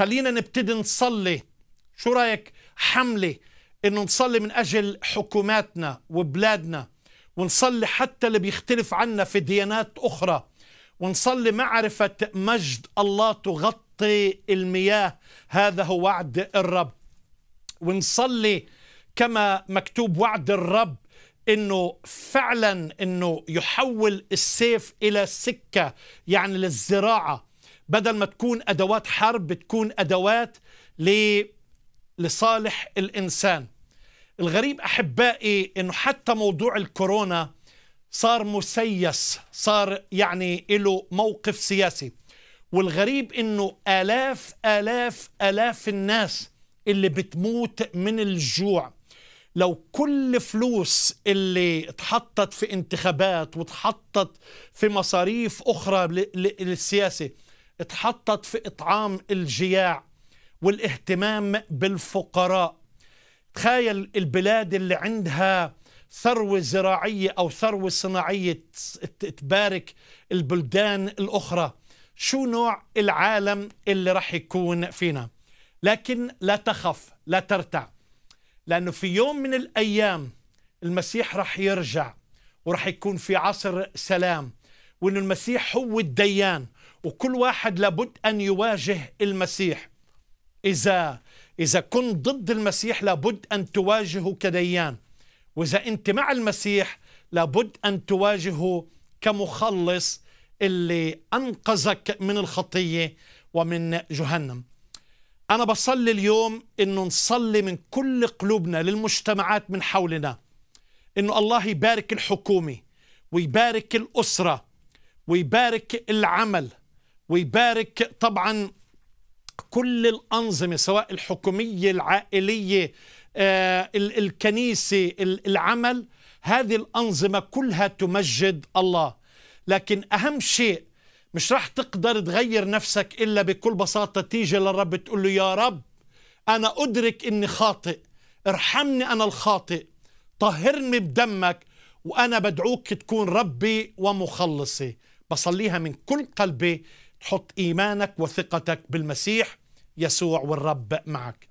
خلينا نبتدي نصلي شو رايك حمله انه نصلي من اجل حكوماتنا وبلادنا ونصلي حتى اللي بيختلف عنا في ديانات اخرى ونصلي معرفه مجد الله تغطي المياه هذا هو وعد الرب ونصلي كما مكتوب وعد الرب انه فعلا انه يحول السيف الى سكه يعني للزراعه بدل ما تكون أدوات حرب بتكون أدوات لصالح الإنسان الغريب أحبائي أنه حتى موضوع الكورونا صار مسيس صار يعني له موقف سياسي والغريب أنه آلاف آلاف آلاف الناس اللي بتموت من الجوع لو كل فلوس اللي اتحطت في انتخابات واتحطت في مصاريف أخرى للسياسة اتحطت في إطعام الجياع والاهتمام بالفقراء تخيل البلاد اللي عندها ثروة زراعية أو ثروة صناعية تبارك البلدان الأخرى شو نوع العالم اللي راح يكون فينا لكن لا تخف لا ترتع لأنه في يوم من الأيام المسيح راح يرجع وراح يكون في عصر سلام وأن المسيح هو الديان وكل واحد لابد أن يواجه المسيح إذا إذا كنت ضد المسيح لابد أن تواجهه كديان وإذا أنت مع المسيح لابد أن تواجهه كمخلص اللي أنقذك من الخطية ومن جهنم أنا بصلي اليوم أنه نصلي من كل قلوبنا للمجتمعات من حولنا أنه الله يبارك الحكومة ويبارك الأسرة ويبارك العمل ويبارك طبعا كل الأنظمة سواء الحكومية العائلية آه، الكنيسة العمل هذه الأنظمة كلها تمجد الله لكن أهم شيء مش راح تقدر تغير نفسك إلا بكل بساطة تيجي للرب تقول له يا رب أنا أدرك إني خاطئ ارحمني أنا الخاطئ طهرني بدمك وأنا بدعوك تكون ربي ومخلصي بصليها من كل قلبي تحط إيمانك وثقتك بالمسيح يسوع والرب معك